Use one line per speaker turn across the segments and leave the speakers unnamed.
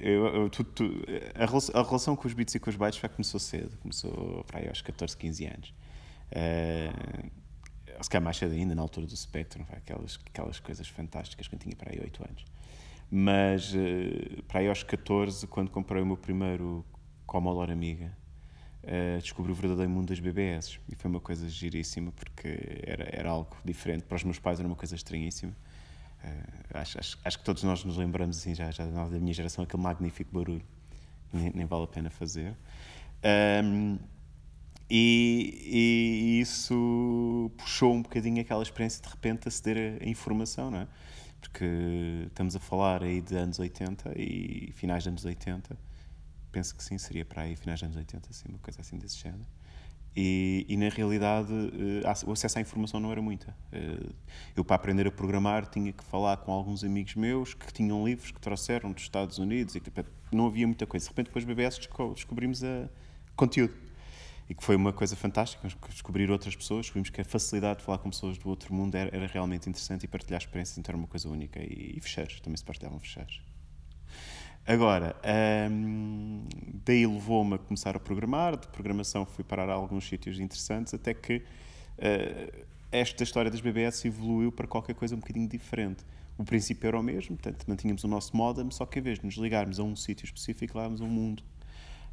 Eu, eu, tu, tu, a, relação, a, relação com os beats e com os bytes já começou cedo, começou para aí aos 14, 15 anos. Uh, se calhar mais cedo ainda, na altura do Spectrum, aquelas, aquelas coisas fantásticas que eu tinha para aí 8 anos. Mas uh, para aí aos 14, quando comprei o meu primeiro Commodore Amiga, uh, descobri o verdadeiro mundo das BBS. E foi uma coisa giríssima, porque era, era algo diferente. Para os meus pais era uma coisa estranhíssima eh, acho, acho, acho, que todos nós nos lembramos, assim, já, já da minha geração, aquele magnífico barulho. Nem, nem vale a pena fazer. Um, e, e, isso puxou um bocadinho aquela experiência de repente aceder a informação, não é? Porque estamos a falar aí de anos 80 e finais de anos 80. Penso que sim, seria para aí finais de anos 80, assim, uma coisa assim desse género. E, e, na realidade eh, o acesso à informação não era muita. Eh, eu, para aprender a programar, tinha que falar com alguns amigos meus que tinham livros que trouxeram dos Estados Unidos e não havia muita coisa. De repente, depois, BBS descobrimos a conteúdo. E que foi uma coisa fantástica, descobrir outras pessoas, descobrimos que a facilidade de falar com pessoas do outro mundo era, era realmente interessante e partilhar experiências então era uma coisa única. E, e fecheiros, também se partilhavam fecheiros. Agora, um, ehm, daí levou-me a começar a programar, de programação fui parar a alguns sítios interessantes, até que uh, esta história das BBS evoluiu para qualquer coisa um bocadinho diferente. O princípio era o mesmo, portanto, mantínhamos o nosso modem, só que em vez de nos ligarmos a um sítio específico, ligávamos a um mundo.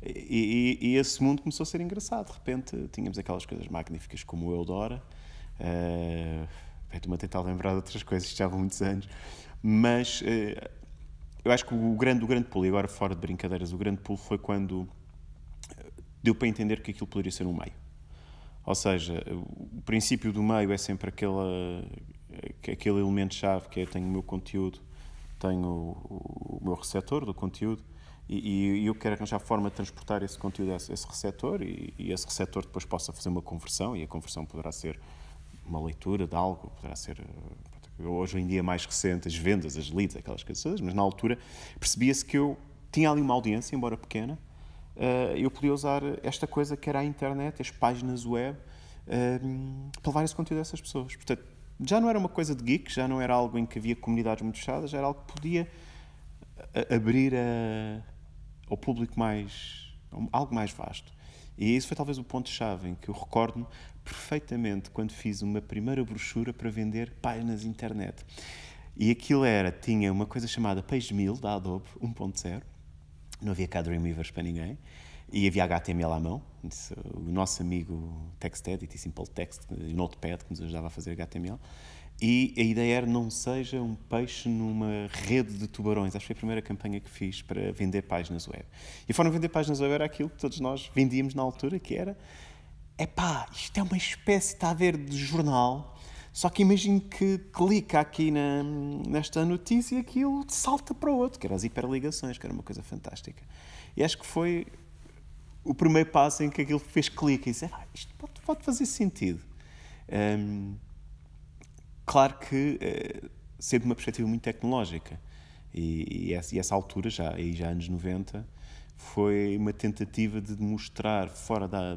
E, e, e, esse mundo começou a ser engraçado. De repente, tínhamos aquelas coisas magníficas como o Eudora. Uh, eh, Estou-me a tentar lembrar de outras coisas, já há muitos anos. Mas... Uh, eu acho que o grande, o grande pulo, e agora fora de brincadeiras, o grande pulo foi quando eh, deu para entender que aquilo poderia ser um meio. Ou seja, o princípio do meio é sempre aquela, eh, aquele elemento-chave que é tenho o meu conteúdo, tenho o, o meu receptor do conteúdo e, e, eu quero arranjar forma de transportar esse conteúdo a esse receptor e, e esse receptor depois possa fazer uma conversão e a conversão poderá ser uma leitura de algo, poderá ser eh, hoje em dia mais recente, as vendas, as leads, aquelas coisas mas na altura percebia-se que eu tinha ali uma audiência, embora pequena, eh, eu podia usar esta coisa que era a internet, as páginas web, ehm, para levar esse conteúdo a essas pessoas. Portanto, já não era uma coisa de geek, já não era algo em que havia comunidades muito fechadas, já era algo que podia eh, abrir a, eh, ao público mais. algo mais vasto. E isso foi talvez o ponto-chave em que eu recordo-me perfeitamente quando fiz uma primeira brochura para vender páginas internet. E aquilo era, tinha uma coisa chamada PageMill da Adobe 1.0, não havia cá Dreamweavers para ninguém, e havia HTML à mão, o nosso amigo TextEdit e SimpleText, o Notepad que nos ajudava a fazer HTML, e a ideia era não seja um peixe numa rede de tubarões. Acho que foi a primeira campanha que fiz para vender páginas web. E foram vender páginas web era aquilo que todos nós vendíamos na altura, que era epá, isto é uma espécie, está a ver, de jornal, só que imagino que clica aqui na, nesta notícia e aquilo salta para o outro, que eram as hiperligações, que era uma coisa fantástica. E acho que foi o primeiro passo em que aquilo fez clique e disse, ah, isto pode, pode fazer sentido. Um, Claro que uh, sempre uma perspectiva muito tecnológica. E, e, essa, e, essa, altura, já, aí já anos 90, foi uma tentativa de demonstrar fora da,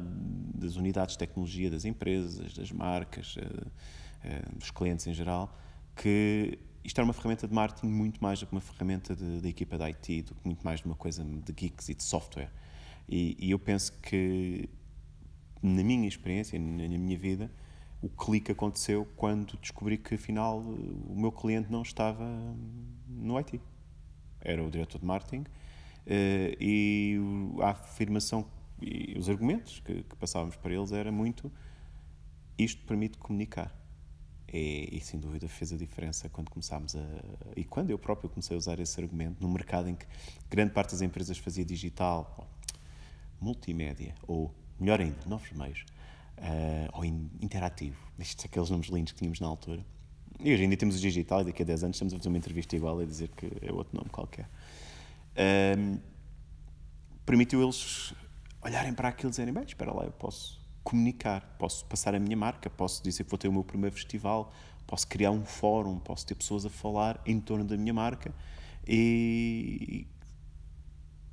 das unidades de tecnologia das empresas, das marcas, uh, uh, dos clientes em geral, que isto era uma ferramenta de marketing muito mais do que uma ferramenta da equipa da IT, do que muito mais de uma coisa de geeks e de software. E, e eu penso que, na minha experiência, na, na minha vida, o clique aconteceu quando descobri que afinal o meu cliente não estava no IT. Era o diretor de marketing eh, e a afirmação e os argumentos que, que passávamos para eles era muito isto permite comunicar. E, e, sem dúvida fez a diferença quando começámos a. E quando eu próprio comecei a usar esse argumento no mercado em que grande parte das empresas fazia digital, multimédia, ou melhor ainda, novos meios uh, ou in, interativo. Estes aqueles nomes lindos que tínhamos na altura. E hoje ainda temos o digital e daqui a 10 anos estamos a fazer uma entrevista igual e dizer que é outro nome qualquer. Um, ehm, permitiu eles olharem para aquilo e dizerem: bem, espera lá, eu posso comunicar, posso passar a minha marca, posso dizer que vou ter o meu primeiro festival, posso criar um fórum, posso ter pessoas a falar em torno da minha marca e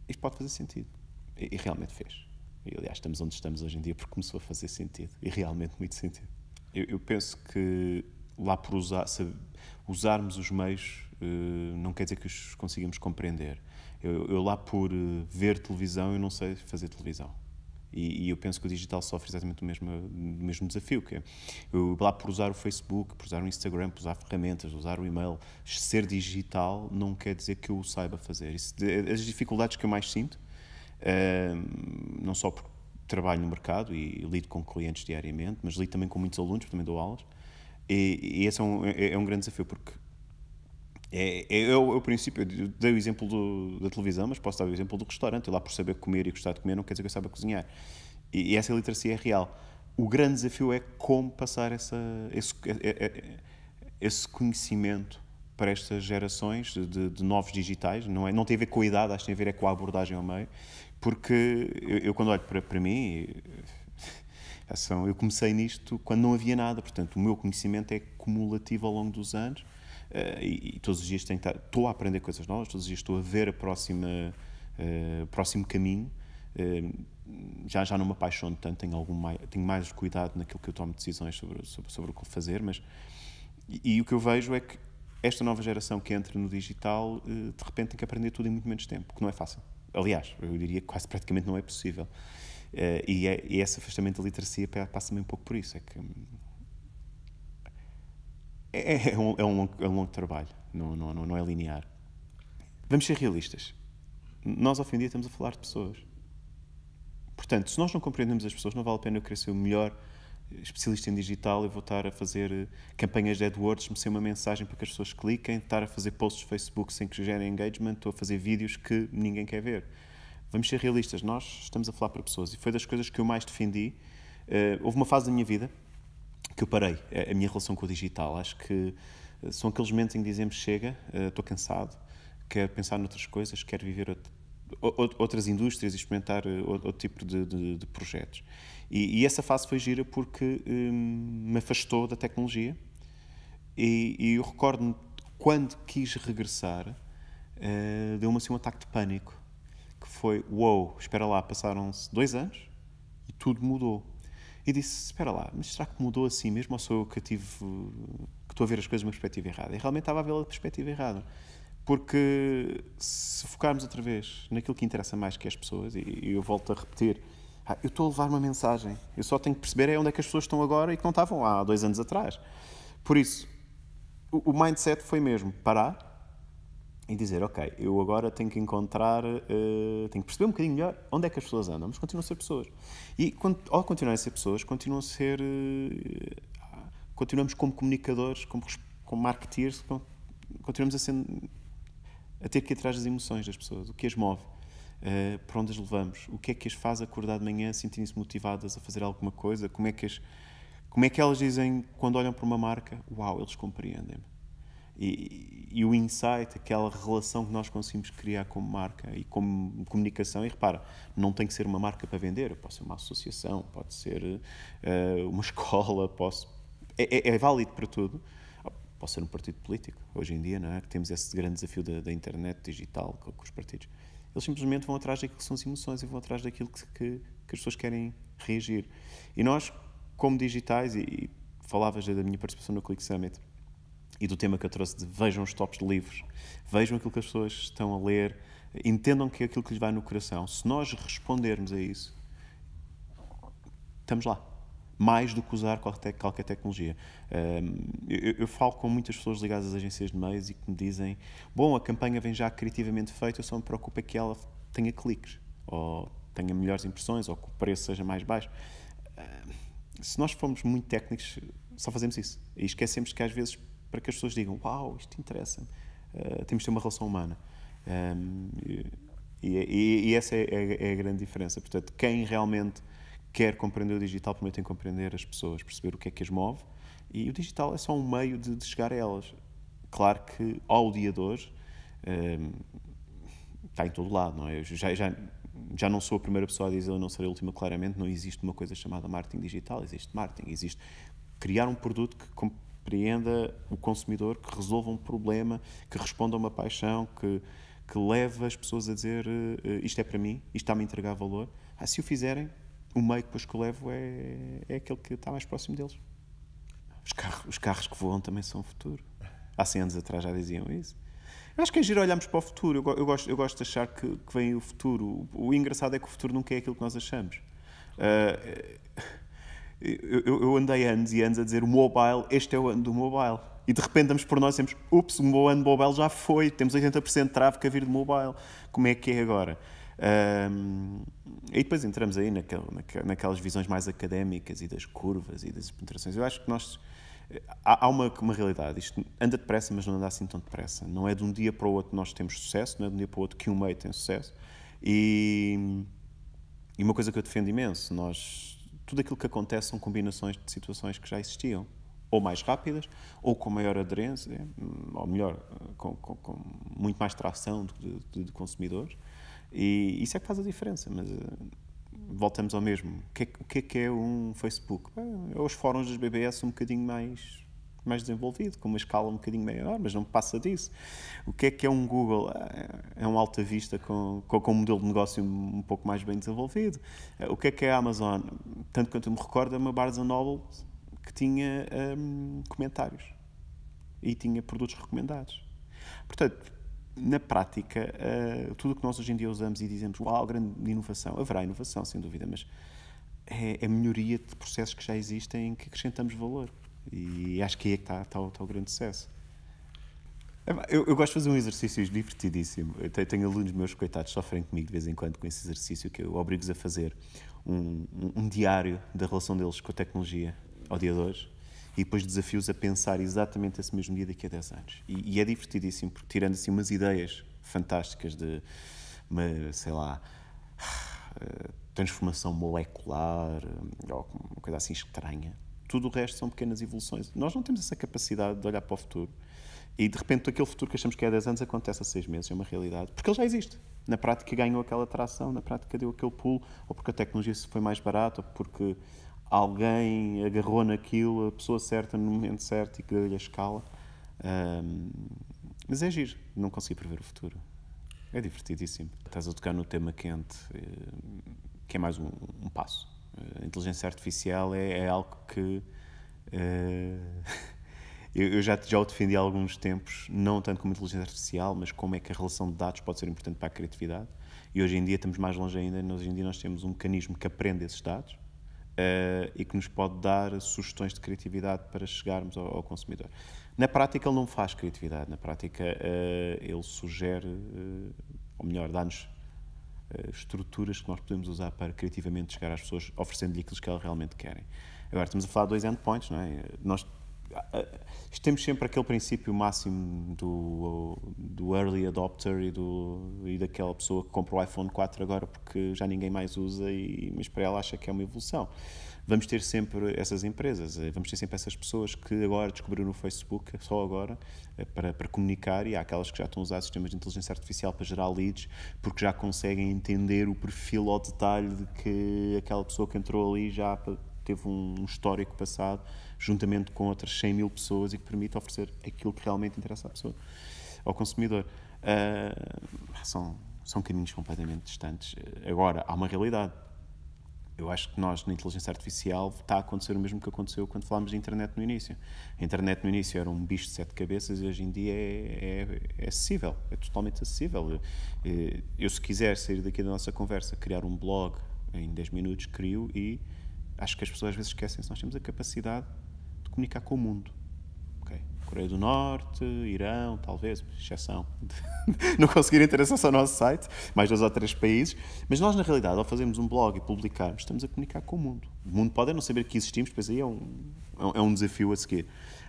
isto pode fazer sentido. E, e realmente fez. E, aliás, estamos onde estamos hoje em dia porque começou a fazer sentido. E realmente muito sentido. Eu, eu penso que lá por usar, usarmos os meios eh, não quer dizer que os consigamos compreender. Eu, eu lá por eh, ver televisão, eu não sei fazer televisão. E, e, eu penso que o digital sofre exatamente o mesmo, o mesmo desafio, que é lá por usar o Facebook, por usar o Instagram, por usar ferramentas, usar o e-mail, ser digital não quer dizer que eu o saiba fazer. Isso, eh, as dificuldades que eu mais sinto não só porque trabalho no mercado e lido com clientes diariamente, mas lido também com muitos alunos, também dou aulas. E, e esse é um, é, é um grande desafio, porque é, é, é, o, é o princípio. Eu dei o exemplo do, da televisão, mas posso dar o exemplo do restaurante. Eu lá por saber comer e gostar de comer não quer dizer que eu saiba cozinhar. E, e essa literacia é real. O grande desafio é como passar essa, esse, é, é, é, esse conhecimento para estas gerações de, de novos digitais. Não, é, não tem a ver com a idade, acho que tem a ver é com a abordagem ao meio. Porque eu, eu quando olho para, para mim, eh, são, eu comecei nisto quando não havia nada, portanto, o meu conhecimento é cumulativo ao longo dos anos uh, e, e, todos os dias tenho, estou a aprender coisas novas, todos os dias estou a ver a próxima, uh, próximo caminho. Uh, já, já não me apaixono tanto, tenho, algum mais, tenho mais cuidado naquilo que eu tomo decisões sobre, sobre, sobre o que fazer, mas. E, e, o que eu vejo é que esta nova geração que entra no digital, de repente tem que aprender tudo em muito menos tempo, que não é fácil aliás, eu diria que quase praticamente não é possível. Uh, e, é, e é esse afastamento da literacia passa também um pouco por isso, é que é, é, é, um, é, um, longo, é um longo trabalho, não, não, não, não é linear. Vamos ser realistas. Nós, ao fim do dia, estamos a falar de pessoas. Portanto, se nós não compreendemos as pessoas, não vale a pena eu querer ser o melhor especialista em digital, eu vou estar a fazer eh, campanhas de AdWords, ser uma mensagem para que as pessoas cliquem, estar a fazer posts de Facebook sem que gerem engagement, ou a fazer vídeos que ninguém quer ver. Vamos ser realistas, nós estamos a falar para pessoas e foi das coisas que eu mais defendi. Uh, houve uma fase da minha vida que eu parei a minha relação com o digital. Acho que eh, são aqueles momentos em que dizemos chega, estou uh, cansado, quero pensar noutras coisas, quero viver outro, outras indústrias e experimentar outro tipo de, de, de projetos. E, e essa fase foi gira porque hum, me afastou da tecnologia e, e eu recordo-me quando quis regressar, uh, deu-me assim um ataque de pânico, que foi, uou, espera lá, passaram-se dois anos e tudo mudou. E disse, espera lá, mas será que mudou assim mesmo ou sou eu que tive, que estou a ver as coisas de uma perspectiva errada? E realmente estava a vê-la de perspectiva errada. Porque se focarmos outra vez naquilo que interessa mais que as pessoas, e eu volto a repetir, ah, eu estou a levar uma mensagem. Eu só tenho que perceber é onde é que as pessoas estão agora e que não estavam há dois anos atrás. Por isso, o, o mindset foi mesmo parar e dizer, ok, eu agora tenho que encontrar, uh, tenho que perceber um bocadinho melhor onde é que as pessoas andam, mas continuam a ser pessoas. E ao continuarem a ser pessoas, continuam a ser, uh, continuamos como comunicadores, como, como marketeers, continuamos a, ser, a ter que ir atrás das emoções das pessoas, o que as move uh, para onde as levamos? O que é que as faz acordar de manhã, sentindo se motivadas a fazer alguma coisa? Como é que as, como é que elas dizem, quando olham para uma marca, uau, eles compreendem-me? E, e, o insight, aquela relação que nós conseguimos criar como marca e como comunicação. E repara, não tem que ser uma marca para vender, pode ser uma associação, pode ser uh, uma escola, posso, é, é, é, válido para tudo. Pode ser um partido político, hoje em dia, não é? Que temos esse grande desafio da, da internet digital com, com os partidos eles simplesmente vão atrás daquilo que são as emoções e vão atrás daquilo que, que, que as pessoas querem reagir. E nós, como digitais, e, e falavas da minha participação no Click Summit e do tema que eu trouxe de vejam os tops de livros, vejam aquilo que as pessoas estão a ler, entendam que é aquilo que lhes vai no coração. Se nós respondermos a isso, estamos lá mais do que usar qualquer, tecnologia. Eu, eu, falo com muitas pessoas ligadas às agências de meios e que me dizem: bom, a campanha vem já criativamente feita, eu só me preocupo é que ela tenha cliques, ou tenha melhores impressões, ou que o preço seja mais baixo. Se nós formos muito técnicos, só fazemos isso. E esquecemos que às vezes, para que as pessoas digam: uau, isto interessa-me, ah, temos de ter uma relação humana. E, e, e essa é, é é a grande diferença. Portanto, quem realmente quer compreender o digital, primeiro tem que compreender as pessoas, perceber o que é que as move. E o digital é só um meio de, de chegar a elas. Claro que ao dia de hoje um, está em todo lado, não é? Eu já, já, já não sou a primeira pessoa a dizer, eu não serei a última, claramente. Não existe uma coisa chamada marketing digital, existe marketing, existe criar um produto que compreenda o consumidor, que resolva um problema, que responda a uma paixão, que, que leve as pessoas a dizer eh, eh, isto é para mim, isto está-me a entregar valor. Ah, se o fizerem, o meio que depois que eu levo é, é aquele que está mais próximo deles. Os carros, os carros que voam também são o futuro. Há 100 anos atrás já diziam isso. Eu acho que em é giro olhamos para o futuro. Eu, eu, gosto, eu gosto de achar que, que vem o futuro. O, o, engraçado é que o futuro nunca é aquilo que nós achamos. Uh, eu, eu, andei anos e anos a dizer o mobile, este é o ano do mobile. E de repente damos por nós e dizemos, ups, o meu ano mobile já foi, temos 80% de tráfego a vir de mobile. Como é que é agora? Um, e depois entramos aí naquel, naquel, naquelas visões mais académicas e das curvas e das penetrações. Eu acho que nós. Eh, há, há uma, uma realidade. Isto anda depressa, mas não anda assim tão depressa. Não é de um dia para o outro nós temos sucesso, não é de um dia para o outro que um meio tem sucesso. E, e uma coisa que eu defendo imenso: nós. Tudo aquilo que acontece são combinações de situações que já existiam ou mais rápidas, ou com maior aderência, hum, ou melhor, eh, com, com, com muito mais tração de, de, de consumidores. E isso é que faz a diferença, mas eh, voltamos ao mesmo. É o que é, que, é um Facebook? Bem, é os fóruns dos BBS um bocadinho mais mais desenvolvido, com uma escala um bocadinho maior, mas não passa disso. O que é que é um Google? Ah, é um alta vista com, com, com um modelo de negócio um pouco mais bem desenvolvido. Ah, o que é que é a Amazon? Tanto quanto eu me recordo, é uma Barnes Noble que tinha um, comentários e tinha produtos recomendados. Portanto, na prática, uh, tudo o que nós hoje em dia usamos e dizemos, uau, grande inovação, haverá inovação, sem dúvida, mas é, é melhoria de processos que já existem em que acrescentamos valor. E acho que é aí é que está, está, está o grande sucesso. Ah, eu, eu, gosto de fazer um exercício divertidíssimo. Eu tenho, tenho, alunos meus, coitados, sofrem comigo de vez em quando com esse exercício que eu obrigo-os a fazer um, um, um diário da relação deles com a tecnologia ao dia de hoje e depois desafios a pensar exatamente esse mesmo dia daqui a 10 anos. E, e é divertidíssimo, porque tirando assim umas ideias fantásticas de, uma, sei lá, eh, transformação molecular, eh, ou uma coisa assim estranha, tudo o resto são pequenas evoluções. Nós não temos essa capacidade de olhar para o futuro. E de repente, aquele futuro que achamos que é há 10 anos acontece há 6 meses, é uma realidade, porque ele já existe. Na prática ganhou aquela atração, na prática deu aquele pulo, ou porque a tecnologia foi mais barata, ou porque alguém agarrou naquilo, a pessoa certa no momento certo e que deu-lhe a escala. Um, mas é giro, não consegui prever o futuro. É divertidíssimo. Estás a tocar no tema quente, eh, que é mais um, um passo. Eh, a inteligência artificial é, é algo que. Uh, eu, já, já o defendi há alguns tempos, não tanto como inteligência artificial, mas como é que a relação de dados pode ser importante para a criatividade. E hoje em dia estamos mais longe ainda, hoje em dia nós temos um mecanismo que aprende esses dados uh, e que nos pode dar sugestões de criatividade para chegarmos ao, ao consumidor. Na prática, ele não faz criatividade, na prática, uh, ele sugere, uh, ou melhor, dá-nos estruturas que nós podemos usar para criativamente chegar às pessoas, oferecendo-lhe aquilo que elas realmente querem. Agora, estamos a falar de dois endpoints, não é? Nós temos sempre aquele princípio máximo do, do early adopter e, do, e daquela pessoa que compra o iPhone 4 agora porque já ninguém mais usa, e, mas para ela acha que é uma evolução. Vamos ter sempre essas empresas, eh, vamos ter sempre essas pessoas que agora descobriram no Facebook, só agora, eh, para, para comunicar, e há aquelas que já estão a usar sistemas de inteligência artificial para gerar leads, porque já conseguem entender o perfil ao detalhe de que aquela pessoa que entrou ali já teve um histórico passado juntamente com outras 100 mil pessoas e que permite oferecer aquilo que realmente interessa à pessoa, ao consumidor. Uh, são, são caminhos completamente distantes. Agora, há uma realidade. Eu acho que nós, na inteligência artificial, está a acontecer o mesmo que aconteceu quando falámos de internet no início. A internet no início era um bicho de sete cabeças e hoje em dia é, é, é acessível, é totalmente acessível. Eu, eu, se quiser sair daqui da nossa conversa, criar um blog em 10 minutos, crio e acho que as pessoas às vezes esquecem-se. Nós temos a capacidade comunicar com o mundo. Okay. Coreia do Norte, Irão, talvez, exceção não não ter acesso ao nosso site, mais dois ou três países. Mas nós, na realidade, ao fazermos um blog e publicarmos, estamos a comunicar com o mundo. O mundo pode não saber que existimos, pois aí é um, é um é desafio a seguir.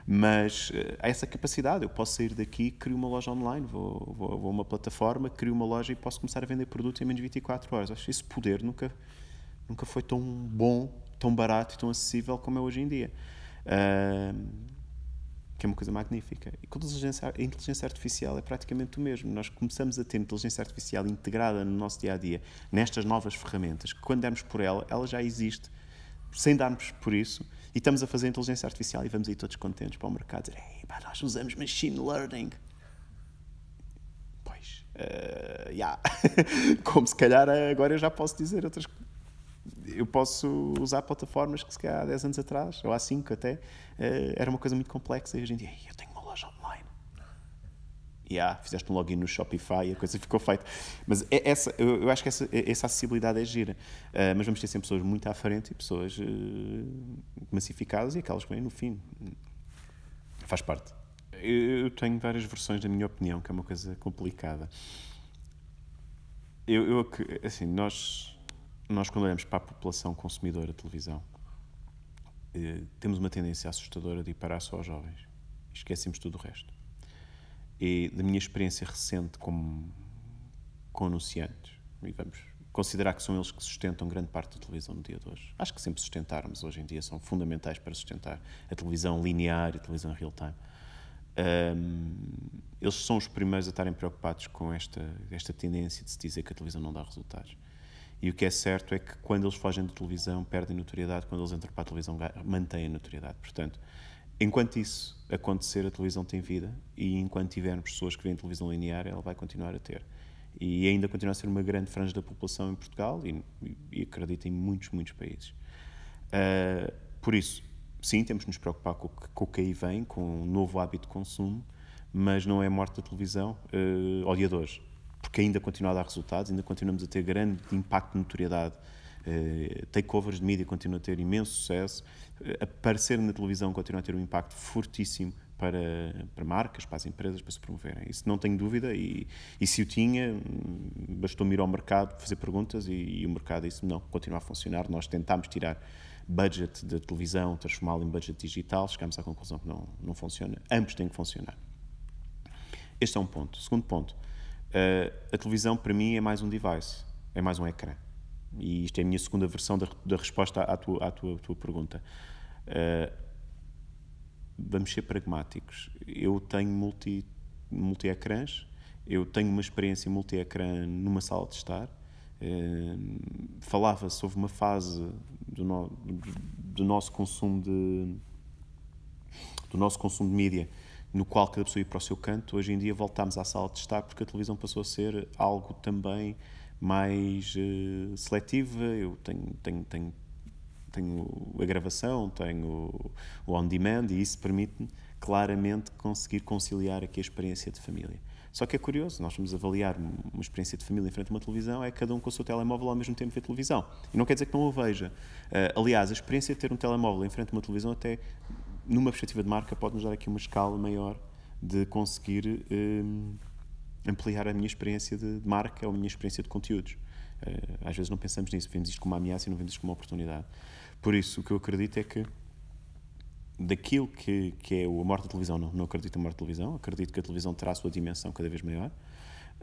Mas eh, há essa capacidade, eu posso sair daqui, crio uma loja online, vou, vou, vou a uma plataforma, crio uma loja e posso começar a vender produto em menos de 24 horas. Acho que esse poder nunca, nunca foi tão bom, tão barato e tão acessível como é hoje em dia que é uma coisa magnífica. E com a inteligência, a inteligência artificial é praticamente o mesmo. Nós começamos a ter inteligência artificial integrada no nosso dia a dia, nestas novas ferramentas, que quando dermos por ela, ela já existe, sem darmos por isso, e estamos a fazer inteligência artificial e vamos aí todos contentes para o mercado dizer: Ei, pá, nós usamos machine learning. Pois, uh, yeah. como se calhar agora eu já posso dizer outras coisas eu posso usar plataformas que se calhar há 10 anos atrás, ou há 5 até, eh, era uma coisa muito complexa e hoje em dia, eu tenho uma loja online. E yeah, fizeste um login no Shopify e a coisa ficou feita. Mas é essa, eu, eu acho que essa, é, essa acessibilidade é gira. Uh, mas vamos ter sempre pessoas muito à frente e pessoas uh, massificadas e aquelas que vêm no fim. Faz parte. Eu, eu tenho várias versões da minha opinião, que é uma coisa complicada. Eu, eu assim, nós nós, quando olhamos para a população consumidora de televisão, eh, temos uma tendência assustadora de ir parar só aos jovens. Esquecemos tudo o resto. E da minha experiência recente como, com anunciantes, e vamos considerar que são eles que sustentam grande parte da televisão no dia de hoje. Acho que sempre sustentarmos hoje em dia são fundamentais para sustentar a televisão linear e a televisão real-time. Um, eles são os primeiros a estarem preocupados com esta, esta tendência de se dizer que a televisão não dá resultados. E o que é certo é que quando eles fogem da televisão perdem notoriedade, quando eles entram para a televisão mantêm a notoriedade. Portanto, enquanto isso acontecer, a televisão tem vida e enquanto tivermos pessoas que veem televisão linear, ela vai continuar a ter. E ainda continua a ser uma grande franja da população em Portugal e, e acredito em muitos, muitos países. Uh, por isso, sim, temos de nos preocupar com, com o que aí vem, com um novo hábito de consumo, mas não é a morte da televisão uh, ao dia de hoje porque ainda continua a dar resultados, ainda continuamos a ter grande impacto de notoriedade. Uh, takeovers de mídia continuam a ter imenso sucesso, uh, aparecer na televisão continua a ter um impacto fortíssimo para, para marcas, para as empresas, para se promoverem. Isso não tenho dúvida e, e se o tinha, hum, bastou-me ir ao mercado, fazer perguntas e, e o mercado disse não, continua a funcionar. Nós tentámos tirar budget da televisão, transformá-lo em budget digital, chegámos à conclusão que não, não funciona. Ambos têm que funcionar. Este é um ponto. Segundo ponto, eh, a televisão para mim é mais um device, é mais um ecrã. E isto é a minha segunda versão da, da resposta à tua, à tua, à tua pergunta. Uh, vamos ser pragmáticos. Eu tenho multi, multi ecrãs, eu tenho uma experiência multi ecrã numa sala de estar. Uh, eh, falava sobre uma fase do, no, do nosso consumo de do nosso consumo de mídia no qual cada pessoa ia para o seu canto, hoje em dia voltámos à sala de estar porque a televisão passou a ser algo também mais uh, seletiva. Eu tenho, tenho, tenho, tenho a gravação, tenho o on-demand e isso permite-me claramente conseguir conciliar aqui a experiência de família. Só que é curioso, nós vamos avaliar uma experiência de família em frente a uma televisão, é cada um com o seu telemóvel ao mesmo tempo ver televisão. E não quer dizer que não o veja. Uh, aliás, a experiência de ter um telemóvel em frente a uma televisão até numa perspectiva de marca, pode-nos dar aqui uma escala maior de conseguir um, ampliar a minha experiência de, de, marca ou a minha experiência de conteúdos. Uh, às vezes não pensamos nisso, vemos isto como uma ameaça e não vemos isto como uma oportunidade. Por isso, o que eu acredito é que daquilo que, que é a morte da televisão, não, não acredito na morte da televisão, acredito que a televisão terá a sua dimensão cada vez maior,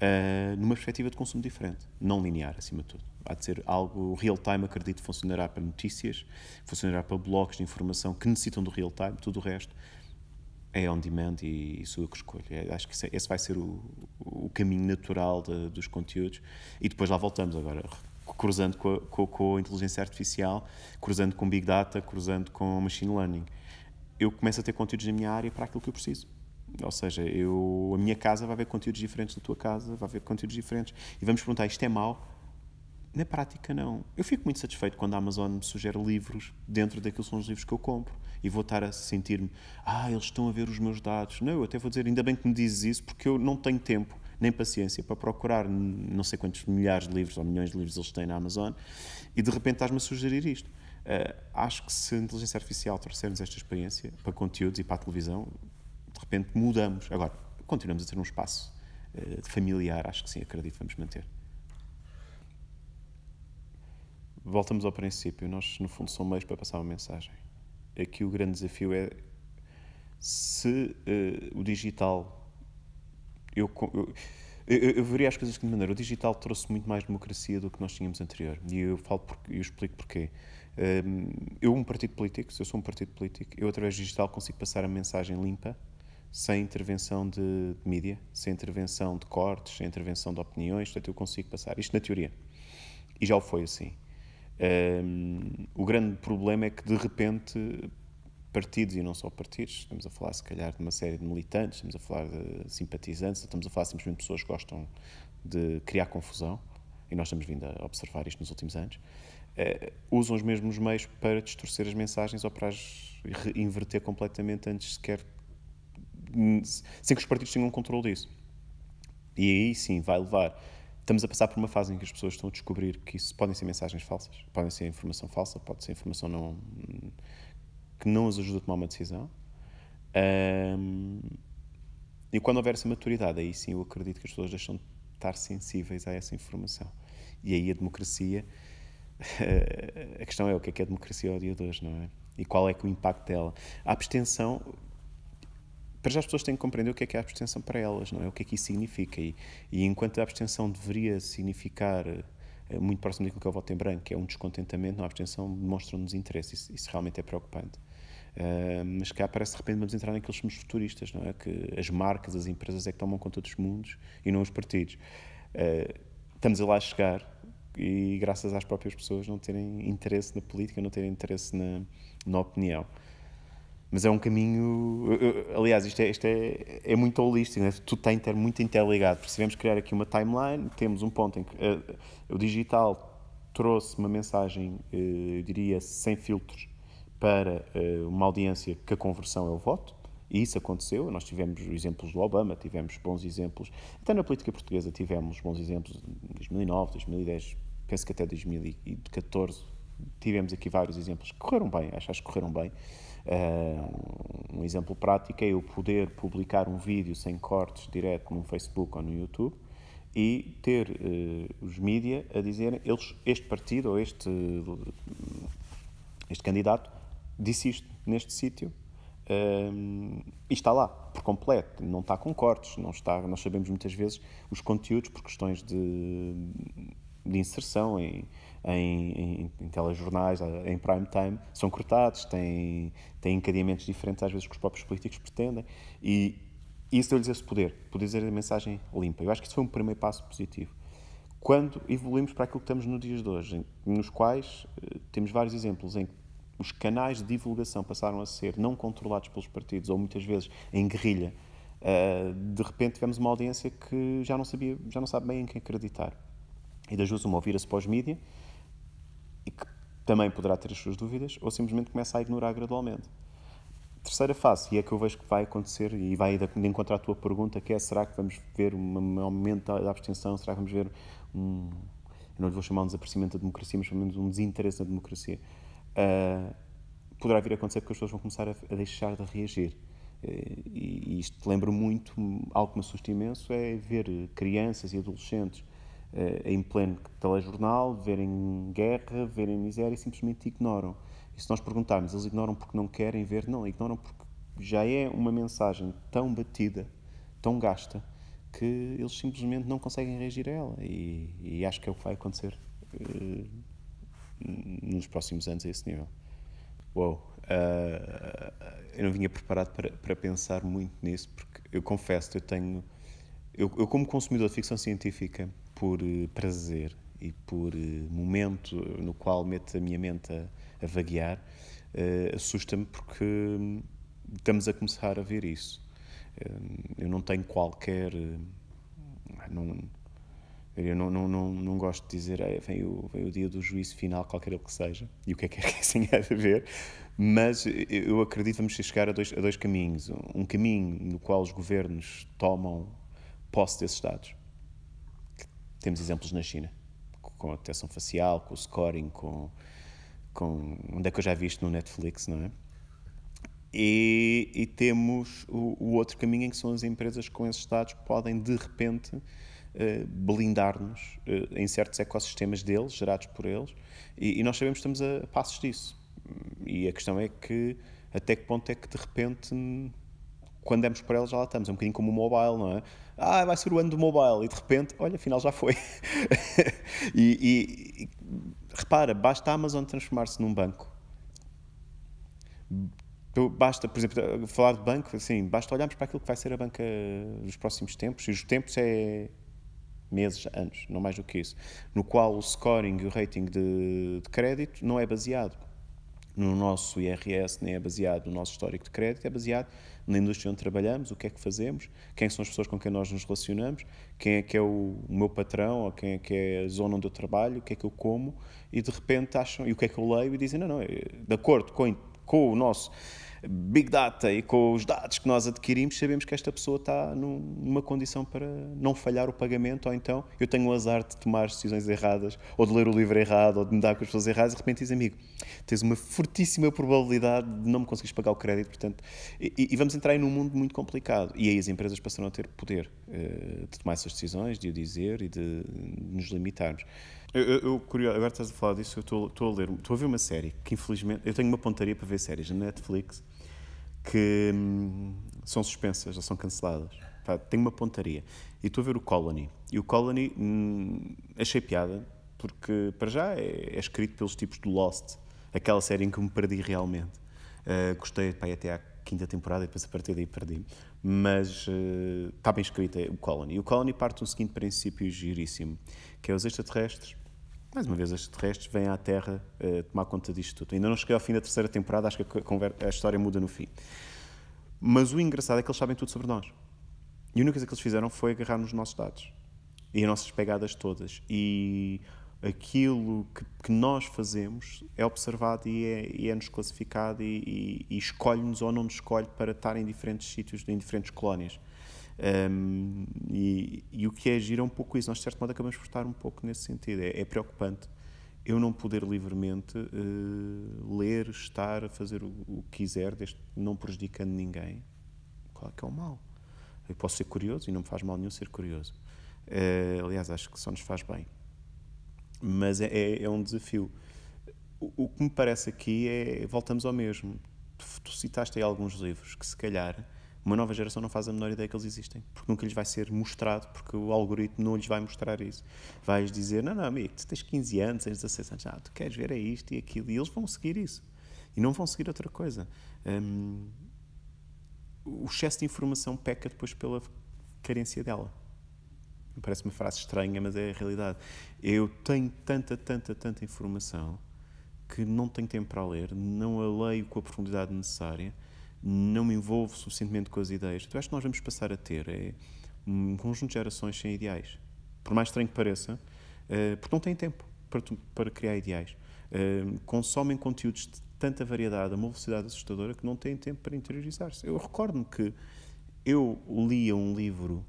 uh, numa perspectiva de consumo diferente, não linear, acima de tudo. Há de ser algo real-time, acredito, funcionará para notícias, funcionará para blogs de informação que necessitam do real-time, tudo o resto é on-demand e, e sua que escolha. É, acho que é, esse vai ser o, o caminho natural de, dos conteúdos. E depois lá voltamos agora, cruzando com a, com, com a, inteligência artificial, cruzando com Big Data, cruzando com Machine Learning. Eu começo a ter conteúdos na minha área para aquilo que eu preciso. Ou seja, eu, a minha casa vai ver conteúdos diferentes da tua casa, vai ver conteúdos diferentes. E vamos perguntar, isto é mau? Na prática, não. Eu fico muito satisfeito quando a Amazon me sugere livros dentro daqueles são os livros que eu compro. E vou estar a sentir-me, ah, eles estão a ver os meus dados. Não, eu até vou dizer, ainda bem que me dizes isso, porque eu não tenho tempo nem paciência para procurar não sei quantos milhares de livros ou milhões de livros eles têm na Amazon e de repente estás-me a sugerir isto. Uh, acho que se a inteligência artificial trouxermos esta experiência para conteúdos e para a televisão, repente mudamos. Agora, continuamos a ter um espaço uh, familiar, acho que sim, acredito, vamos manter. Voltamos ao princípio, nós no fundo somos meios para passar uma mensagem. Aqui o grande desafio é se uh, o digital. Eu, eu, eu, eu veria as coisas de maneira. O digital trouxe muito mais democracia do que nós tínhamos anterior. E eu falo porque, eu explico porquê. Um, ehm, eu, um partido político, se eu sou um partido político, eu através do digital consigo passar a mensagem limpa sem intervenção de, de mídia, sem intervenção de cortes, sem intervenção de opiniões, portanto eu consigo passar. Isto na teoria. E já o foi assim. Um, o grande problema é que, de repente, partidos e não só partidos, estamos a falar se calhar de uma série de militantes, estamos a falar de simpatizantes, estamos a falar simplesmente de pessoas que gostam de criar confusão, e nós estamos vindo a observar isto nos últimos anos, uh, usam os mesmos meios para distorcer as mensagens ou para as inverter completamente antes sequer sem que os partidos tenham controle disso. E aí sim vai levar. Estamos a passar por uma fase em que as pessoas estão a descobrir que isso podem ser mensagens falsas, podem ser informação falsa, pode ser informação não, que não as ajuda a tomar uma decisão. Um, e quando houver essa maturidade, aí sim eu acredito que as pessoas deixam de estar sensíveis a essa informação. E aí a democracia. A questão é o que é que é a democracia ao dia de hoje, não é? E qual é, que é o impacto dela? A abstenção para já as pessoas têm que compreender o que é que é a abstenção para elas, não é? O que é que isso significa. E, e enquanto a abstenção deveria significar eh, muito próximo daquilo que é o voto em branco, que é um descontentamento, a abstenção demonstra um desinteresse isso, isso, realmente é preocupante. Uh, mas cá parece de repente vamos entrar naqueles filmes futuristas, não é? Que as marcas, as empresas é que tomam conta dos mundos e não os partidos. Uh, estamos a lá chegar e graças às próprias pessoas não terem interesse na política, não terem interesse na, na opinião mas é um caminho. Aliás, isto é, isto é, é muito holístico, né? tudo tem que muito interligado. Precisamos criar aqui uma timeline. Temos um ponto em que uh, o digital trouxe uma mensagem, uh, eu diria, sem filtros para uh, uma audiência que a conversão é o voto. E isso aconteceu, nós tivemos exemplos do Obama, tivemos bons exemplos, até na política portuguesa tivemos bons exemplos, em 2009, 2010, penso que até 2014, tivemos aqui vários exemplos que correram bem, acho, acho que correram bem. Uh, um exemplo prático é eu poder publicar um vídeo sem cortes direto no Facebook ou no YouTube e ter uh, os mídia a dizer eles, este partido ou este, este candidato disse isto neste sítio eh, e está lá por completo, não está com cortes, não está, nós sabemos muitas vezes os conteúdos por questões de, de inserção em, em, em, em telejornais, em prime time, são cortados, têm, têm encadeamentos diferentes às vezes que os próprios políticos pretendem. E isso deu-lhes esse poder, poder dizer a mensagem limpa. Eu acho que isso foi um primeiro passo positivo. Quando evoluímos para aquilo que estamos nos dias de hoje, nos quais eh, temos vários exemplos em que os canais de divulgação passaram a ser não controlados pelos partidos ou muitas vezes em guerrilha, eh, de repente tivemos uma audiência que já não sabia, já não sabe bem em quem acreditar. E das duas, uma ouvira-se pós-mídia, também poderá ter as suas dúvidas ou simplesmente começa a ignorar gradualmente. Terceira fase, e é que eu vejo que vai acontecer e vai de encontrar a tua pergunta, que é será que vamos ver um aumento da abstenção, será que vamos ver um, eu não lhe vou chamar um desaparecimento da democracia, mas pelo menos um desinteresse na democracia, uh, poderá vir a acontecer porque as pessoas vão começar a, a deixar de reagir. Uh, e, e isto lembro muito, algo que me assusta imenso, é ver crianças e adolescentes eh, em pleno telejornal, verem guerra, verem miséria e simplesmente ignoram. E se nós perguntarmos, eles ignoram porque não querem ver? Não, ignoram porque já é uma mensagem tão batida, tão gasta, que eles simplesmente não conseguem reagir a ela. E, e acho que é o que vai acontecer uh, nos próximos anos a esse nível. Uou! Uh, eu não vinha preparado para, para pensar muito nisso, porque eu confesso, eu tenho. Eu, eu como consumidor de ficção científica, por eh, prazer e por eh, momento no qual meto a minha mente a, a vaguear, uh, assusta-me porque hum, estamos a começar a ver isso. Uh, eu não tenho qualquer. Uh, não, eu não, não, não, não gosto de dizer ah, vem, o, vem o dia do juízo final, qualquer ele que seja, e o que é que é que isso ver, mas eu acredito que vamos chegar a dois, a dois caminhos. Um caminho no qual os governos tomam posse desses dados, temos exemplos na China, com a detecção facial, com o scoring, com, com onde é que eu já vi isto no Netflix, não é? E, e temos o, o, outro caminho em que são as empresas com esses dados que podem, de repente, eh, blindar-nos eh, em certos ecossistemas deles, gerados por eles, e, e nós sabemos que estamos a, passos disso. E a questão é que, até que ponto é que, de repente, quando demos por eles já lá estamos. É um bocadinho como o mobile, não é? ah, vai ser o ano do mobile, e de repente, olha, afinal já foi. e, e, e, repara, basta a Amazon transformar-se num banco. Basta, por exemplo, falar de banco, assim, basta olharmos para aquilo que vai ser a banca nos próximos tempos, e os tempos é meses, anos, não mais do que isso, no qual o scoring e o rating de, de crédito não é baseado no nosso IRS, nem é baseado no nosso histórico de crédito, é baseado na indústria onde trabalhamos, o que é que fazemos, quem são as pessoas com quem nós nos relacionamos, quem é que é o, meu patrão, ou quem é que é a zona onde eu trabalho, o que é que eu como, e de repente acham, e o que é que eu leio, e dizem, não, não, é, de acordo com, com o nosso big data e com os dados que nós adquirimos, sabemos que esta pessoa está numa condição para não falhar o pagamento, ou então eu tenho o azar de tomar decisões erradas, ou de ler o livro errado, ou de me dar com as pessoas erradas, e de repente diz, amigo, tens uma fortíssima probabilidade de não me conseguires pagar o crédito, portanto, e, e vamos entrar em um mundo muito complicado. E aí as empresas passaram a ter poder uh, de tomar essas decisões, de o dizer e de nos limitarmos. Eu, eu, eu, curioso, agora estás a falar disso, eu estou a ler, estou a ver uma série que infelizmente, eu tenho uma pontaria para ver séries na Netflix que hum, são suspensas ou são canceladas. Pá, tem uma pontaria. E estou a ver o Colony. E o Colony hum, achei piada, porque para já é, é, escrito pelos tipos do Lost, aquela série em que me perdi realmente. Uh, gostei pá, até à quinta temporada e depois a partir daí perdi Mas uh, está bem escrito é, o Colony. E o Colony parte de um seguinte princípio giríssimo, que é os extraterrestres mais uma vez, terrestres vêm à Terra uh, tomar conta disto tudo. Ainda não cheguei ao fim da terceira temporada, acho que a, a, história muda no fim. Mas o engraçado é que eles sabem tudo sobre nós. E a única coisa que eles fizeram foi agarrar nos nossos dados e as nossas pegadas todas. E aquilo que, que nós fazemos é observado e é, é-nos é, classificado e, e, e escolhe-nos ou não nos escolhe para estar em diferentes sítios, em diferentes colónias. Um, e, e, o que é agir é um pouco isso. Nós, de certo modo, acabamos por estar um pouco nesse sentido. É, é preocupante eu não poder livremente uh, ler, estar, fazer o, o que quiser, desde, não prejudicando ninguém. Qual é que é o mal? Eu posso ser curioso e não me faz mal nenhum ser curioso. Uh, aliás, acho que só nos faz bem. Mas é, é, é um desafio. O, o, que me parece aqui é. Voltamos ao mesmo. Tu, tu citaste aí alguns livros que, se calhar uma nova geração não faz a menor ideia que eles existem, porque nunca lhes vai ser mostrado, porque o algoritmo não lhes vai mostrar isso. Vais dizer, não, não, amigo, tu tens 15 anos, tens 16 anos, ah, tu queres ver é isto e aquilo, e eles vão seguir isso, e não vão seguir outra coisa. Um, o excesso de informação peca depois pela carência dela. Parece uma frase estranha, mas é a realidade. Eu tenho tanta, tanta, tanta informação que não tenho tempo para ler, não a leio com a profundidade necessária, não me envolvo suficientemente com as ideias. Tu então, acho que nós vamos passar a ter é, um conjunto de gerações sem ideais. Por mais estranho que pareça, uh, porque não têm tempo para, para criar ideais. Uh, consomem conteúdos de tanta variedade, a uma velocidade assustadora, que não têm tempo para interiorizar-se. Eu recordo-me que eu lia um livro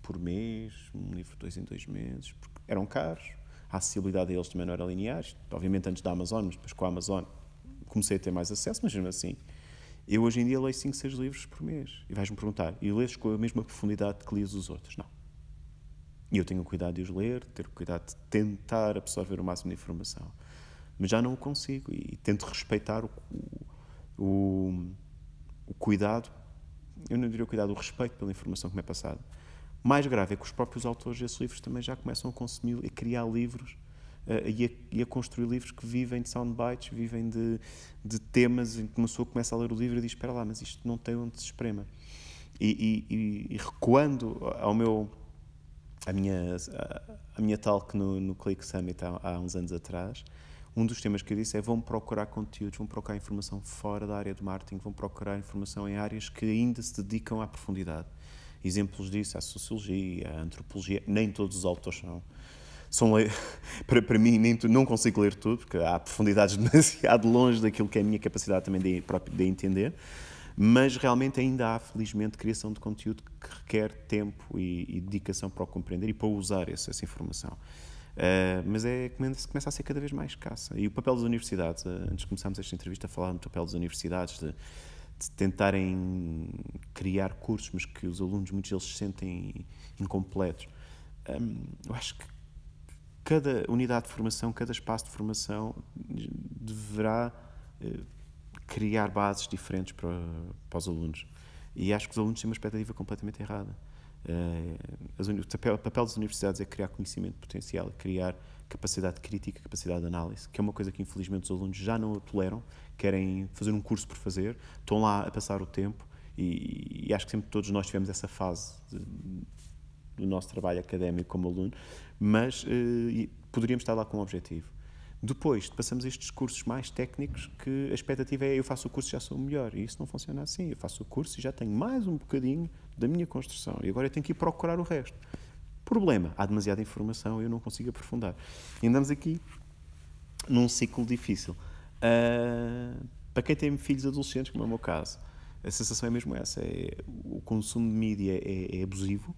por mês, um livro dois em dois meses, porque eram caros, a acessibilidade a eles também não era linear, obviamente antes da Amazon, mas depois com a Amazon comecei a ter mais acesso, mas mesmo assim eu hoje em dia leio 5, 6 livros por mês. E vais-me perguntar, e lês com a mesma profundidade que lias os outros? Não. E eu tenho o cuidado de os ler, ter o cuidado de tentar absorver o máximo de informação. Mas já não o consigo e tento respeitar o, o, o cuidado, eu não diria o cuidado, o respeito pela informação que me é passada. Mais grave é que os próprios autores desses livros também já começam a consumir e criar livros eh, e, a, e a construir livros que vivem de soundbites, vivem de, de temas em que uma pessoa começa a ler o livro e diz: Espera lá, mas isto não tem onde se esprema. E, e, e recuando ao meu. A minha, a, minha talk no, no Click Summit há, há uns anos atrás, um dos temas que eu disse é vão procurar conteúdos, vão procurar informação fora da área do marketing, vão procurar informação em áreas que ainda se dedicam à profundidade. Exemplos disso, a sociologia, a antropologia, nem todos os autores são são le... para, para mim, nem, não consigo ler tudo, porque há profundidades demasiado longe daquilo que é a minha capacidade também de, próprio, de entender, mas realmente ainda há, felizmente, criação de conteúdo que requer tempo e, e dedicação para o compreender e para usar essa, essa informação. Uh, mas é, começa a ser cada vez mais escassa. E o papel das universidades, ah, antes de começarmos esta entrevista, a falar do papel das universidades, de, de tentarem criar cursos, mas que os alunos, muitos deles, se sentem incompletos. Um, ah, eu acho que cada unidade de formação, cada espaço de formação deverá eh, criar bases diferentes para, para os alunos. E acho que os alunos têm uma expectativa completamente errada. Eh, o papel das universidades é criar conhecimento potencial, criar capacidade crítica, capacidade de análise, que é uma coisa que infelizmente os alunos já não toleram, querem fazer um curso por fazer, estão lá a passar o tempo e, e acho que sempre todos nós tivemos essa fase de, do nosso trabalho académico como aluno, mas eh, poderíamos estar lá com um objetivo. Depois passamos a estes cursos mais técnicos que a expectativa é eu faço o curso e já sou melhor. E isso não funciona assim. Eu faço o curso e já tenho mais um bocadinho da minha construção. E agora eu tenho que ir procurar o resto. Problema, há demasiada informação e eu não consigo aprofundar. E andamos aqui num ciclo difícil. Uh, para quem tem filhos adolescentes, como é o meu caso, a sensação é mesmo essa. É, o consumo de mídia é, é abusivo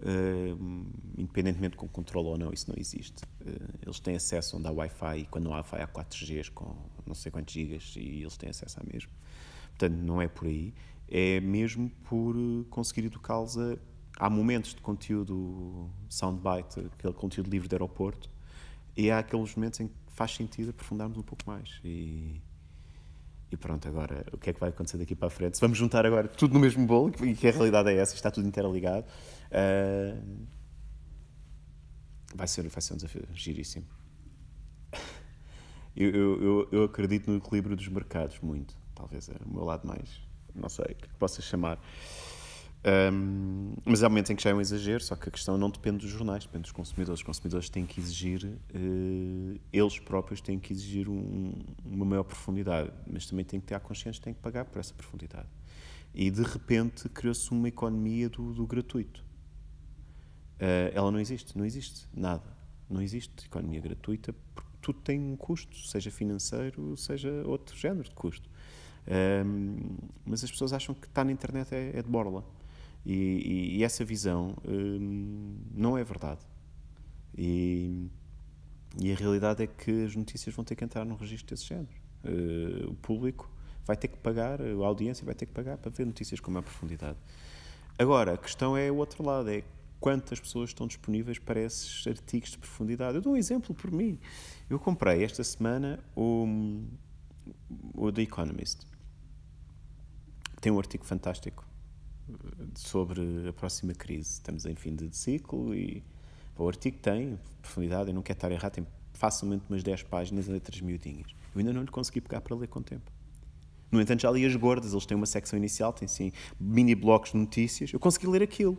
Uh, independentemente com controle ou não, isso não existe. Uh, eles têm acesso onde há Wi-Fi e quando não há Wi-Fi há 4 g com não sei quantos gigas e eles têm acesso à mesma. Portanto, não é por aí. É mesmo por eh, conseguir educá-los a. Há momentos de conteúdo soundbite, aquele conteúdo livre de aeroporto, e há aqueles momentos em que faz sentido aprofundarmos um pouco mais. E e pronto, agora o que é que vai acontecer daqui para a frente? Se vamos juntar agora tudo no mesmo bolo, e que a realidade é essa, está tudo interligado, uh, vai, ser, vai ser um desafio giríssimo. Eu, eu, eu, acredito no equilíbrio dos mercados muito, talvez é o meu lado mais, não sei, é que possa chamar. Um, mas há momentos em que já é um exagero, só que a questão não depende dos jornais, depende dos consumidores. Os consumidores têm que exigir, uh, eles próprios têm que exigir um, uma maior profundidade, mas também têm que ter a consciência, têm que pagar por essa profundidade. E de repente criou-se uma economia do, do gratuito. Uh, ela não existe, não existe nada. Não existe economia gratuita porque tudo tem um custo, seja financeiro, seja outro género de custo. Um, mas as pessoas acham que estar na internet é, é de borla e, e, e essa visão hum, não é verdade. E, e, a realidade é que as notícias vão ter que entrar num registro desse género. Uh, o público vai ter que pagar, a audiência vai ter que pagar para ver notícias com maior profundidade. Agora, a questão é o outro lado, é quantas pessoas estão disponíveis para esses artigos de profundidade. Eu dou um exemplo por mim. Eu comprei esta semana o, o The Economist. Tem um artigo fantástico sobre a próxima crise. Estamos em fim de ciclo e o artigo tem profundidade, eu não quero estar errado, tem facilmente umas 10 páginas em letras miudinhas. Eu ainda não lhe consegui pegar para ler com tempo. No entanto, já li as gordas, eles têm uma secção inicial, têm sim mini blocos de notícias. Eu consegui ler aquilo.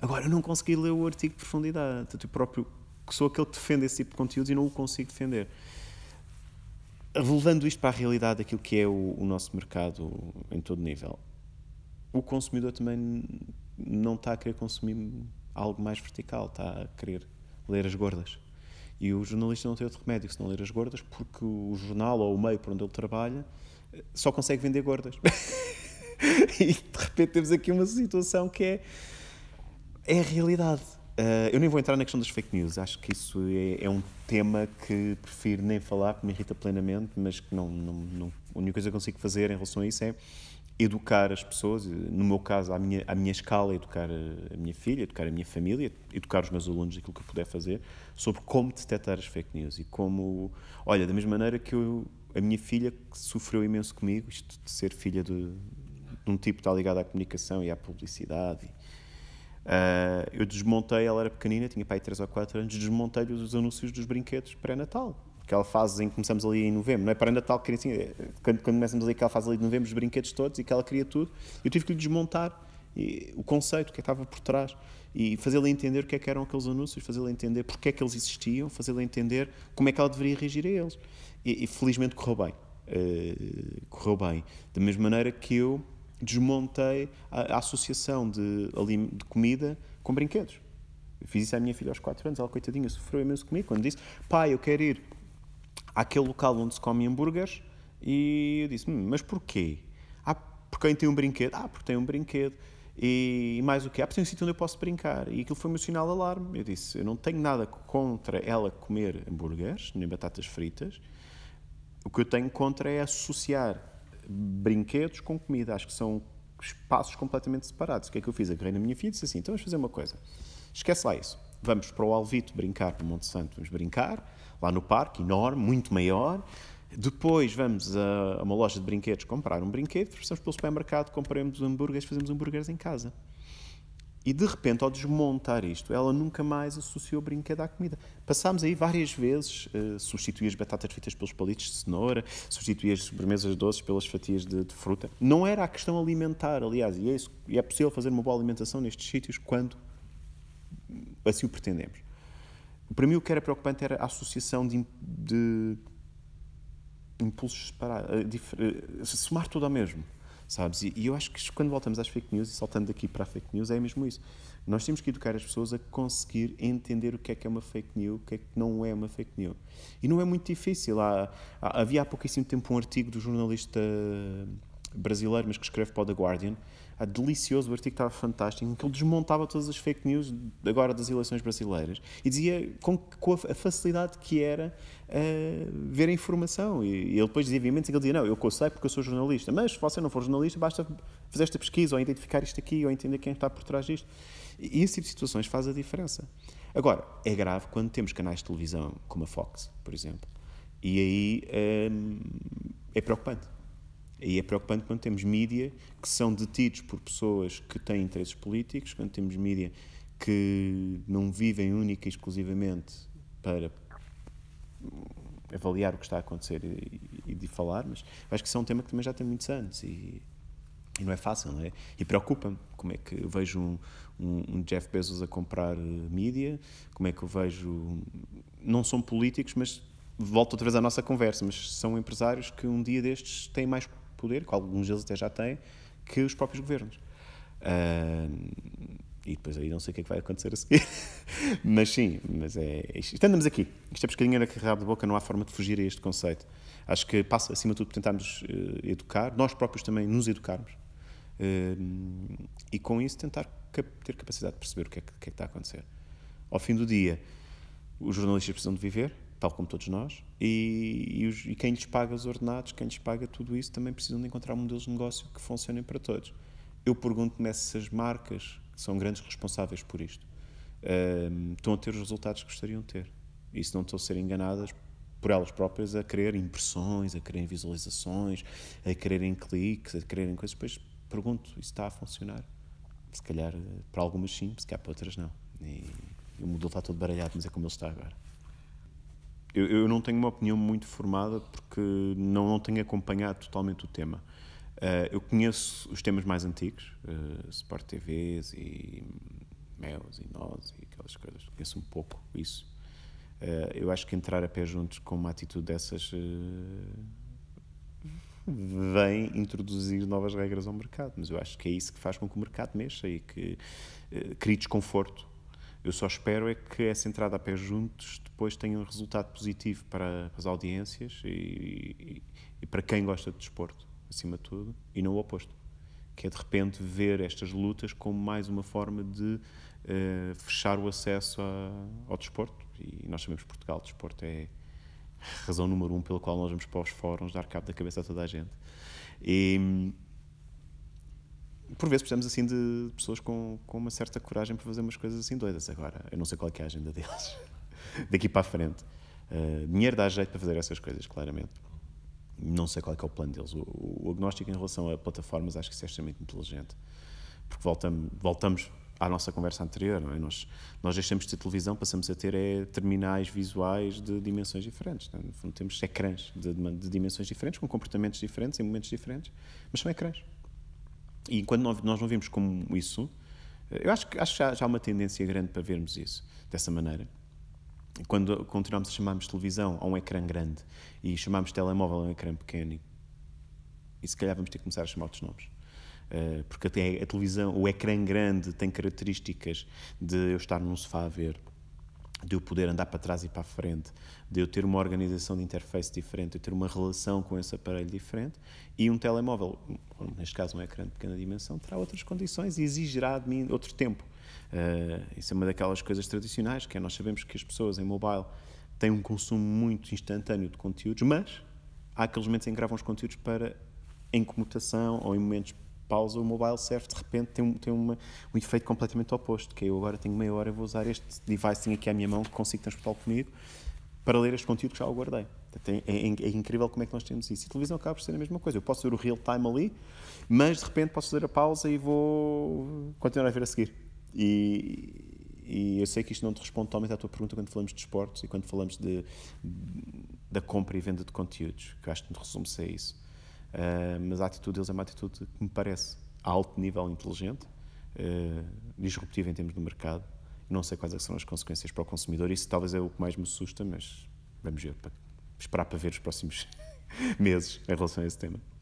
Agora, eu não consegui ler o artigo de profundidade. Portanto, eu próprio sou aquele que defende esse tipo de conteúdos e não o consigo defender. Levando isto para a realidade daquilo que é o, o nosso mercado em todo nível, o consumidor também não está a querer consumir algo mais vertical, está a querer ler as gordas. E o jornalista não tem outro remédio se não ler as gordas, porque o jornal ou o meio por onde ele trabalha eh, só consegue vender gordas. e de repente temos aqui uma situação que é, é a realidade. Uh, eu nem vou entrar na questão das fake news, acho que isso é, é, um tema que prefiro nem falar, que me irrita plenamente, mas que não, não, não, a única coisa que consigo fazer em relação a isso é educar as pessoas, no meu caso, à minha, minha escala, educar a minha filha, educar a minha família, educar os meus alunos daquilo que eu puder fazer, sobre como detectar as fake news e como. Olha, da mesma maneira que eu, a minha filha, que sofreu imenso comigo, isto de ser filha de, de um tipo que está ligado à comunicação e à publicidade. Uh, eu desmontei, ela era pequenina, tinha pai 3 ou 4 anos, desmontei-lhe os anúncios dos brinquedos pré-natal aquela fase em que começamos ali em novembro, não é? Para ainda tal criança eh, quando, quando começamos ali aquela fase ali de novembro, os brinquedos todos e que ela queria tudo, eu tive que lhe desmontar e, o conceito que estava por trás e fazê-la entender o que é que eram aqueles anúncios, fazê-la entender porque é que eles existiam, fazê-la entender como é que ela deveria reagir a eles. E, e felizmente correu bem. Uh, correu bem. Da mesma maneira que eu desmontei a, a associação de, de comida com brinquedos. Eu fiz isso à minha filha aos 4 anos, ela coitadinha sofreu imenso comigo quando disse: pai, eu quero ir àquele local onde se come hambúrgueres e eu disse, hum, mas porquê? Ah, porque tem um brinquedo. Ah, porque tem um brinquedo. E, e mais o que? Ah, porque tem um sítio onde eu posso brincar. E aquilo foi o meu sinal de alarme. Eu disse, eu não tenho nada contra ela comer hambúrgueres, nem batatas fritas. O que eu tenho contra é associar brinquedos com comida. Acho que são espaços completamente separados. O que é que eu fiz? Agarrei na minha filha e disse assim, então vamos fazer uma coisa. Esquece lá isso. Vamos para o Alvito brincar, para o Monte Santo vamos brincar lá no parque, enorme, muito maior. Depois vamos a uma loja de brinquedos comprar um brinquedo, passamos pelo supermercado, compramos hambúrgueres, fazemos hambúrgueres em casa. E de repente, ao desmontar isto, ela nunca mais associou brinquedo à comida. Passámos aí várias vezes, uh, substituí as batatas fritas pelos palitos de cenoura, substituí as sobremesas doces pelas fatias de, de fruta. Não era a questão alimentar, aliás, e é, isso, e é possível fazer uma boa alimentação nestes sítios quando assim o pretendemos. Para mim, o que era preocupante era a associação de, de impulsos para. Uh, somar tudo ao mesmo. Sabes? E, e eu acho que quando voltamos às fake news e saltando daqui para a fake news, é mesmo isso. Nós temos que educar as pessoas a conseguir entender o que é que é uma fake news, o que é que não é uma fake news. E não é muito difícil. Há, há, havia há pouquíssimo tempo um artigo do jornalista brasileiro, mas que escreve para o The Guardian. a delicioso, o artigo estava fantástico, em que ele desmontava todas as fake news agora das eleições brasileiras e dizia com, com a facilidade que era uh, ver a informação. E, e ele depois dizia, obviamente, que ele dizia: Não, eu sei porque eu sou jornalista, mas se você não for jornalista, basta fazer esta pesquisa ou identificar isto aqui ou entender quem está por trás disto. E esse tipo de situações faz a diferença. Agora, é grave quando temos canais de televisão como a Fox, por exemplo, e aí um, ehm, é preocupante e é preocupante quando temos mídia que são detidos por pessoas que têm interesses políticos, quando temos mídia que não vivem única e exclusivamente para avaliar o que está a acontecer e, e de falar, mas acho que isso é um tema que também já tem muitos anos e, e não é fácil, não é? E preocupa-me como é que eu vejo um, um, um Jeff Bezos a comprar eh, mídia, como é que eu vejo. Não são políticos, mas volto outra vez à nossa conversa, mas são empresários que um dia destes têm mais poder, que alguns deles até já têm, que os próprios governos. Uh, e depois aí não sei o que é que vai acontecer a seguir. mas sim, mas é. é isto andamos aqui. Isto é pescadinha na carreira de boca, não há forma de fugir a este conceito. Acho que passa, acima de tudo, tentarmos uh, educar, nós próprios também nos educarmos. Uh, e com isso tentar cap ter capacidade de perceber o que é que, que, é que está a acontecer. Ao fim do dia, os jornalistas precisam de viver, tal como todos nós, e, e, os, e, quem lhes paga os ordenados, quem lhes paga tudo isso, também precisam de encontrar modelos de negócio que funcionem para todos. Eu pergunto-me se essas marcas que são grandes responsáveis por isto um, ehm, estão a ter os resultados que gostariam de ter. E se não estão a ser enganadas por elas próprias a querer impressões, a quererem visualizações, a quererem cliques, a quererem coisas, depois pergunto, se está a funcionar? Se calhar eh, para algumas sim, se calhar para outras não. E, e o modelo está todo baralhado, mas é como ele está agora eu, eu, não tenho uma opinião muito formada porque não, não tenho acompanhado totalmente o tema. Uh, eu conheço os temas mais antigos, uh, Sport TVs e Meus e Nós e aquelas coisas, conheço um pouco isso. Uh, eu acho que entrar a pé juntos com uma atitude dessas vem introduzir novas regras ao mercado, mas eu acho que é isso que faz com que o mercado mexa e que crie desconforto eu só espero é que essa entrada a pé juntos depois tenha um resultado positivo para, para as audiências e, e, e, para quem gosta de desporto, acima de tudo, e não o oposto. Que é de repente ver estas lutas como mais uma forma de uh, fechar o acesso a, ao desporto. E nós sabemos que Portugal, o desporto é a razão número um pela qual nós vamos para os fóruns dar cabo da cabeça a toda a gente. E, por vezes precisamos assim de pessoas com, com uma certa coragem para fazer umas coisas assim doidas. Agora, eu não sei qual é, é a agenda deles daqui para a frente. Uh, dinheiro dá jeito para fazer essas coisas, claramente. Não sei qual é, é o plano deles. O, o, agnóstico em relação a plataformas acho que isso é extremamente inteligente. Porque voltamos, voltamos à nossa conversa anterior, não é? Nós, nós deixamos de ter televisão, passamos a ter é, terminais visuais de dimensões diferentes. É? No fundo, temos ecrãs de, de dimensões diferentes, com comportamentos diferentes, em momentos diferentes, mas são ecrãs. E enquanto nós não vimos como isso, eu acho que, acho que já, já há uma tendência grande para vermos isso dessa maneira quando continuamos a chamarmos televisão a um ecrã grande e chamarmos telemóvel a um ecrã pequeno, e se calhar vamos ter que começar a chamar outros nomes. Eh, porque até a televisão, o ecrã grande tem características de eu estar num sofá a ver de eu poder andar para trás e para a frente, de eu ter uma organização de interface diferente, de eu ter uma relação com esse aparelho diferente, e um telemóvel, neste caso um ecrã de pequena dimensão, terá outras condições e exigirá de mim outro tempo. Uh, isso é uma daquelas coisas tradicionais, que é nós sabemos que as pessoas em mobile têm um consumo muito instantâneo de conteúdos, mas há aqueles momentos em que gravam os conteúdos para em comutação ou em momentos pausa, o mobile serve de repente tem, um, tem uma, um efeito completamente oposto, que é, eu agora tenho meia hora, vou usar este device aqui à minha mão, que consigo transportar comigo, para ler este conteúdo que já o guardei. É, é, é, incrível como é que nós temos isso. E televisão acaba por ser a mesma coisa. Eu posso ver o real time ali, mas de repente posso fazer a pausa e vou continuar a ver a seguir. E, e eu sei que isto não te responde totalmente à tua pergunta quando falamos de esportes e quando falamos de, da compra e venda de conteúdos, que acho que resume-se a é isso. Uh, mas a atitude deles é uma atitude que me parece a alto nível inteligente, uh, disruptiva em termos de mercado. Não sei quais é são as consequências para o consumidor. Isso talvez é o que mais me assusta, mas vamos ver, para, esperar para ver os próximos meses em relação a esse tema.